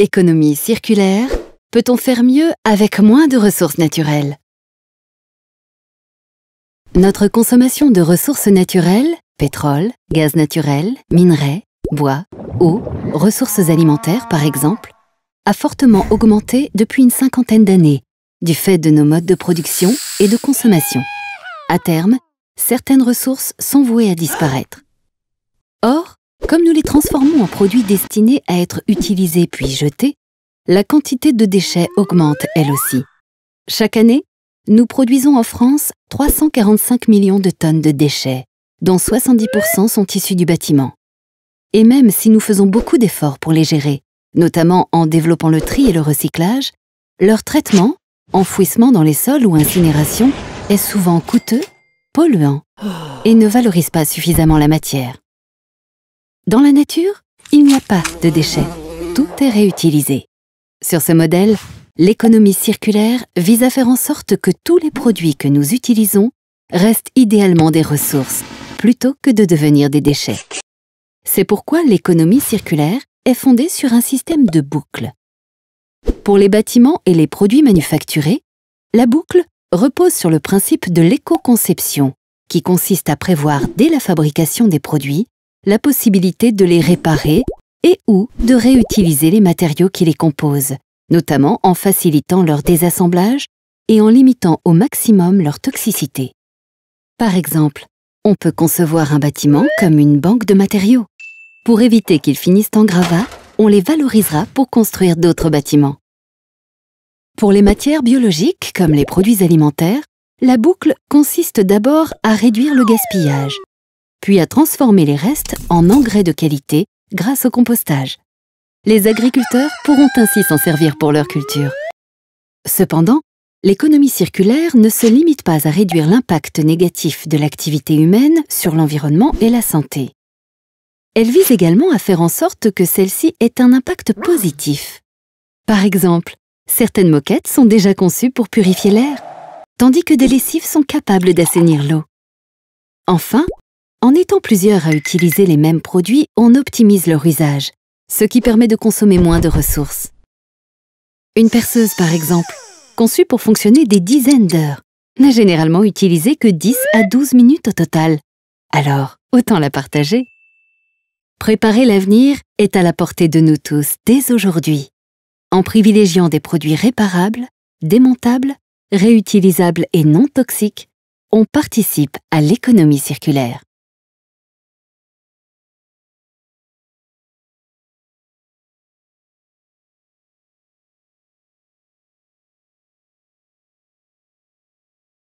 Économie circulaire, peut-on faire mieux avec moins de ressources naturelles Notre consommation de ressources naturelles, pétrole, gaz naturel, minerais, bois, eau, ressources alimentaires par exemple, a fortement augmenté depuis une cinquantaine d'années, du fait de nos modes de production et de consommation. À terme, certaines ressources sont vouées à disparaître. Or, comme nous les transformons en produits destinés à être utilisés puis jetés, la quantité de déchets augmente elle aussi. Chaque année, nous produisons en France 345 millions de tonnes de déchets, dont 70% sont issus du bâtiment. Et même si nous faisons beaucoup d'efforts pour les gérer, notamment en développant le tri et le recyclage, leur traitement, enfouissement dans les sols ou incinération, est souvent coûteux, polluant et ne valorise pas suffisamment la matière. Dans la nature, il n'y a pas de déchets. Tout est réutilisé. Sur ce modèle, l'économie circulaire vise à faire en sorte que tous les produits que nous utilisons restent idéalement des ressources, plutôt que de devenir des déchets. C'est pourquoi l'économie circulaire est fondée sur un système de boucles. Pour les bâtiments et les produits manufacturés, la boucle repose sur le principe de l'éco-conception, qui consiste à prévoir dès la fabrication des produits la possibilité de les réparer et ou de réutiliser les matériaux qui les composent, notamment en facilitant leur désassemblage et en limitant au maximum leur toxicité. Par exemple, on peut concevoir un bâtiment comme une banque de matériaux. Pour éviter qu'ils finissent en gravat, on les valorisera pour construire d'autres bâtiments. Pour les matières biologiques, comme les produits alimentaires, la boucle consiste d'abord à réduire le gaspillage puis à transformer les restes en engrais de qualité grâce au compostage. Les agriculteurs pourront ainsi s'en servir pour leur culture. Cependant, l'économie circulaire ne se limite pas à réduire l'impact négatif de l'activité humaine sur l'environnement et la santé. Elle vise également à faire en sorte que celle-ci ait un impact positif. Par exemple, certaines moquettes sont déjà conçues pour purifier l'air, tandis que des lessives sont capables d'assainir l'eau. Enfin, en étant plusieurs à utiliser les mêmes produits, on optimise leur usage, ce qui permet de consommer moins de ressources. Une perceuse, par exemple, conçue pour fonctionner des dizaines d'heures, n'a généralement utilisé que 10 à 12 minutes au total. Alors, autant la partager. Préparer l'avenir est à la portée de nous tous dès aujourd'hui, en privilégiant des produits réparables, démontables, réutilisables et non toxiques, on participe à l'économie circulaire.